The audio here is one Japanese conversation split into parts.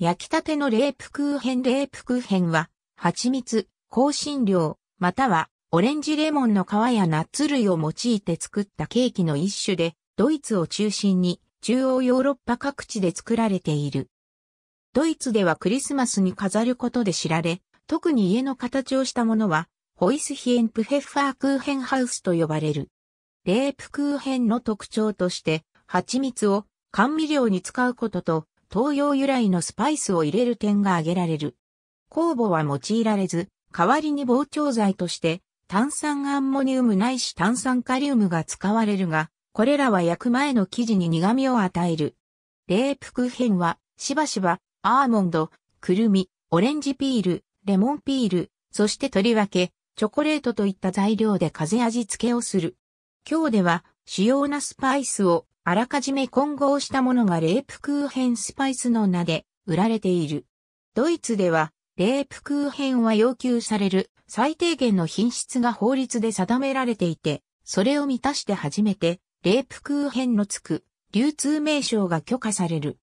焼きたてのレープクーヘンレープクーヘンは、蜂蜜、香辛料、またはオレンジレモンの皮やナッツ類を用いて作ったケーキの一種で、ドイツを中心に中央ヨーロッパ各地で作られている。ドイツではクリスマスに飾ることで知られ、特に家の形をしたものは、ホイスヒエンプヘッファークーヘンハウスと呼ばれる。レープクーヘンの特徴として、蜂蜜を甘味料に使うことと、東洋由来のスパイスを入れる点が挙げられる。酵母は用いられず、代わりに膨張剤として炭酸アンモニウムないし炭酸カリウムが使われるが、これらは焼く前の生地に苦味を与える。レープクヘンは、しばしば、アーモンド、くるみ、オレンジピール、レモンピール、そしてとりわけ、チョコレートといった材料で風味付けをする。今日では、主要なスパイスをあらかじめ混合したものがレープクーヘンスパイスの名で売られている。ドイツでは、レープクーヘンは要求される最低限の品質が法律で定められていて、それを満たして初めて、レープクーヘンのつく流通名称が許可される。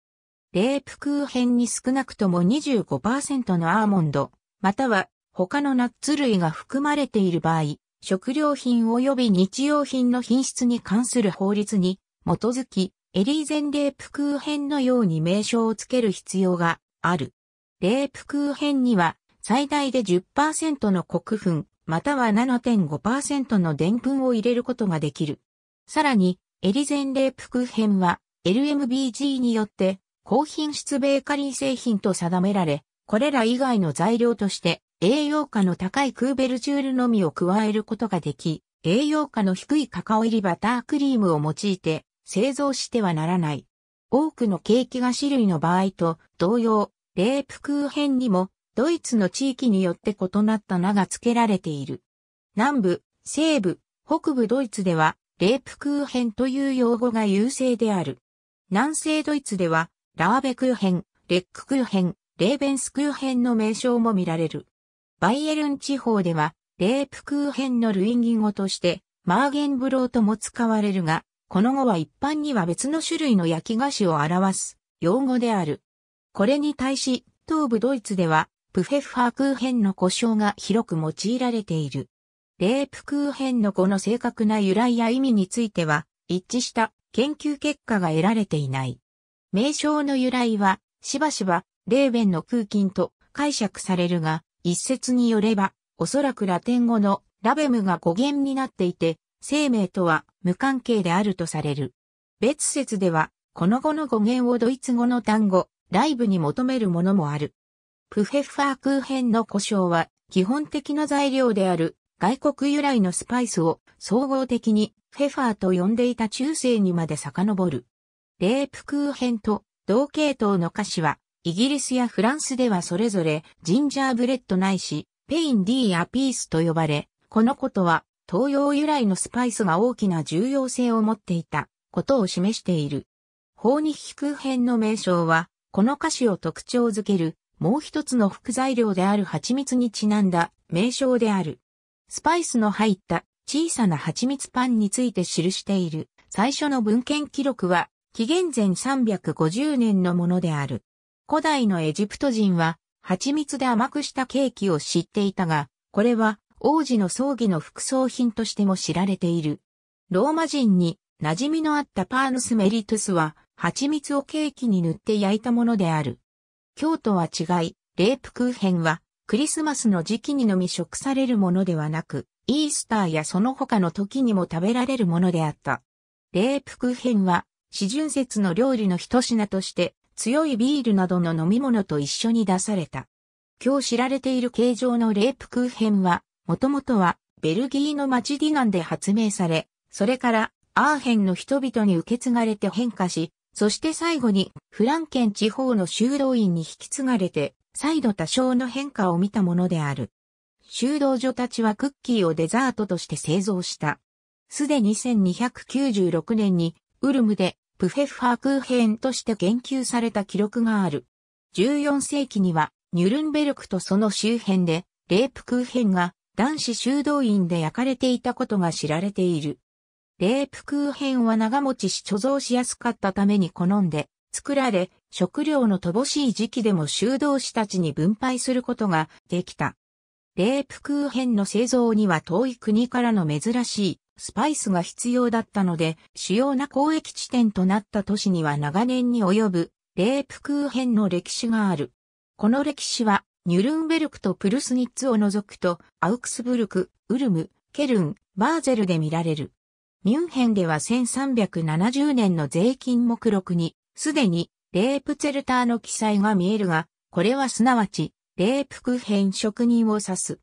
レープクーヘンに少なくとも25%のアーモンド、または他のナッツ類が含まれている場合、食料品及び日用品の品質に関する法律に基づき、エリーゼンレープ空編のように名称をつける必要がある。レープ空編には最大で10%の国粉、または7.5%のプンを入れることができる。さらに、エリゼンレープ空編は LMBG によって高品質ベーカリー製品と定められ、これら以外の材料として栄養価の高いクーベルチュールのみを加えることができ、栄養価の低いカカオ入りバタークリームを用いて製造してはならない。多くのケーキ菓子類の場合と同様、レープクーヘンにもドイツの地域によって異なった名が付けられている。南部、西部、北部ドイツではレープクーヘンという用語が優勢である。南西ドイツではラーベクーヘン、レッククーヘン、レーベンスクーヘンの名称も見られる。バイエルン地方ではレープクーヘンの類義語としてマーゲンブローとも使われるが、この語は一般には別の種類の焼き菓子を表す用語である。これに対し、東部ドイツでは、プフェッファークーヘンの故障が広く用いられている。レープクーヘンの語の正確な由来や意味については、一致した研究結果が得られていない。名称の由来は、しばしば、レーベンの空筋と解釈されるが、一説によれば、おそらくラテン語のラベムが語源になっていて、生命とは無関係であるとされる。別説では、この語の語源をドイツ語の単語、ライブに求めるものもある。プフェッファー空編の故障は、基本的な材料である外国由来のスパイスを総合的にフェファーと呼んでいた中世にまで遡る。レープ空編と同系統の菓子は、イギリスやフランスではそれぞれジンジャーブレッドないし、ペインディーアピースと呼ばれ、このことは東洋由来のスパイスが大きな重要性を持っていたことを示している。法に飛空編の名称は、この歌詞を特徴づける、もう一つの副材料である蜂蜜にちなんだ名称である。スパイスの入った小さな蜂蜜パンについて記している最初の文献記録は、紀元前350年のものである。古代のエジプト人は、蜂蜜で甘くしたケーキを知っていたが、これは王子の葬儀の副葬品としても知られている。ローマ人に馴染みのあったパーヌスメリトゥスは、蜂蜜をケーキに塗って焼いたものである。京都は違い、レープクーヘンは、クリスマスの時期にのみ食されるものではなく、イースターやその他の時にも食べられるものであった。レープクーヘンは、四純節の料理の一品として、強いビールなどの飲み物と一緒に出された。今日知られている形状のレープクーヘンは、もともとはベルギーの町ディガンで発明され、それからアーヘンの人々に受け継がれて変化し、そして最後にフランケン地方の修道院に引き継がれて、再度多少の変化を見たものである。修道女たちはクッキーをデザートとして製造した。すでに1296年にウルムでプフェッファー空ンとして言及された記録がある。14世紀にはニュルンベルクとその周辺でレープ空ンが男子修道院で焼かれていたことが知られている。レープ空編は長持ちし貯蔵しやすかったために好んで作られ、食料の乏しい時期でも修道士たちに分配することができた。レープ空編の製造には遠い国からの珍しいスパイスが必要だったので、主要な交易地点となった都市には長年に及ぶレープ空編の歴史がある。この歴史はニュルンベルクとプルスニッツを除くと、アウクスブルク、ウルム、ケルン、バーゼルで見られる。ミュンヘンでは1370年の税金目録に、すでにレープツェルターの記載が見えるが、これはすなわち、レープクーヘン職人を指す。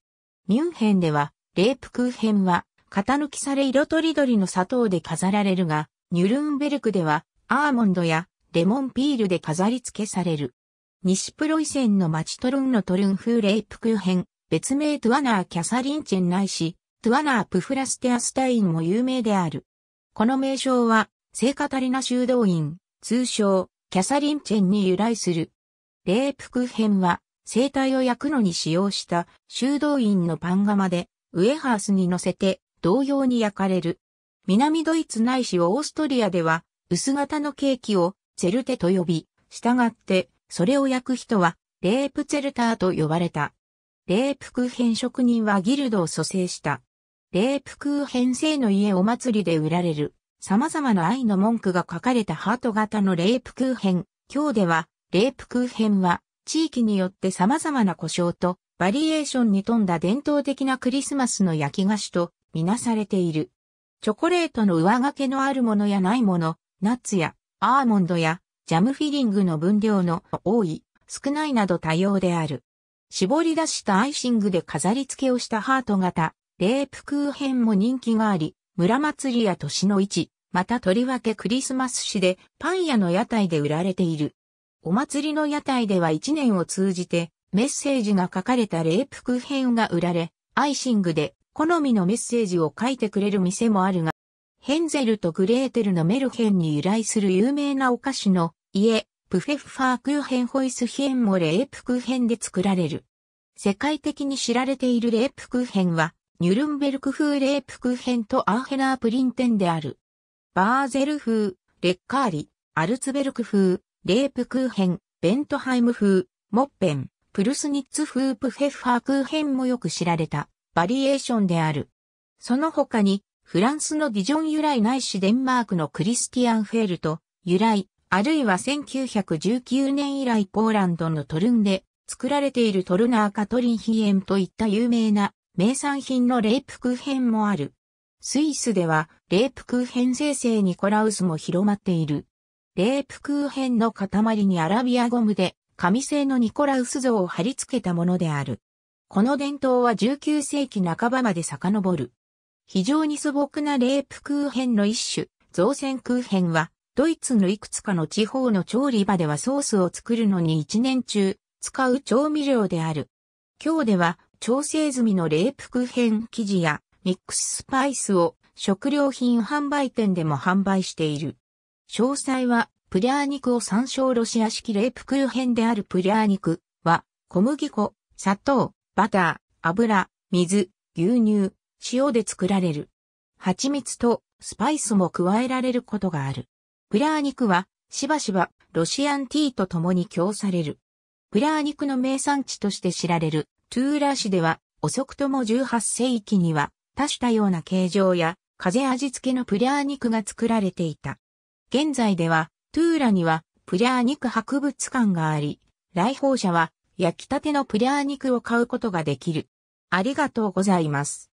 ミュンヘンでは、レープクーヘンは、型抜きされ色とりどりの砂糖で飾られるが、ニュルンベルクでは、アーモンドやレモンピールで飾り付けされる。西プロイセンの町トルンのトルン風レイプクーヘン、別名トゥアナー・キャサリンチェンないし、トゥアナー・プフラステアスタインも有名である。この名称は、聖カタリナ修道院、通称、キャサリンチェンに由来する。レイプクーヘンは、生体を焼くのに使用した修道院のパン窯で、ウエハースに乗せて、同様に焼かれる。南ドイツないしオーストリアでは、薄型のケーキを、セルテと呼び、従って、それを焼く人は、レープツェルターと呼ばれた。レープクーヘン職人はギルドを蘇生した。レープクーヘン生の家お祭りで売られる、様々な愛の文句が書かれたハート型のレープクーヘン。今日では、レープクーヘンは、地域によって様々な故障と、バリエーションに富んだ伝統的なクリスマスの焼き菓子と、みなされている。チョコレートの上掛けのあるものやないもの、ナッツや、アーモンドや、ジャムフィリングの分量の多い、少ないなど多様である。絞り出したアイシングで飾り付けをしたハート型、レープクーヘンも人気があり、村祭りや年の市、またとりわけクリスマス市でパン屋の屋台で売られている。お祭りの屋台では一年を通じてメッセージが書かれたレープクーヘンが売られ、アイシングで好みのメッセージを書いてくれる店もあるが、ヘンゼルとグレーテルのメルヘンに由来する有名なお菓子の家、プフェッファークーヘンホイスヒエンもレープクーヘンで作られる。世界的に知られているレープクーヘンは、ニュルンベルク風レープクーヘンとアーヘナープリンテンである。バーゼル風、レッカーリ、アルツベルク風、レープクーヘン、ベントハイム風、モッペン、プルスニッツ風プフェッファークーヘンもよく知られたバリエーションである。その他にフランスのディジョン由来ないしデンマークのクリスティアンフェルト由来、あるいは1919年以来ポーランドのトルンで作られているトルナーカトリンヒエンといった有名な名産品のレープクーヘンもある。スイスではレープクーヘン生成ニコラウスも広まっている。レープクーヘンの塊にアラビアゴムで紙製のニコラウス像を貼り付けたものである。この伝統は19世紀半ばまで遡る。非常に素朴なレープ空編の一種、造船空編は、ドイツのいくつかの地方の調理場ではソースを作るのに一年中、使う調味料である。今日では、調整済みのレープ空編生地や、ミックススパイスを食料品販売店でも販売している。詳細は、プリャーニクを参照ロシア式レープ空編であるプリャーニクは、小麦粉、砂糖、バター、油、水、牛乳、塩で作られる。蜂蜜とスパイスも加えられることがある。プラー肉はしばしばロシアンティーと共に供される。プラー肉の名産地として知られるトゥーラー市では遅くとも18世紀には多種多様な形状や風味付けのプラー肉が作られていた。現在ではトゥーラにはプラー肉博物館があり、来訪者は焼きたてのプラー肉を買うことができる。ありがとうございます。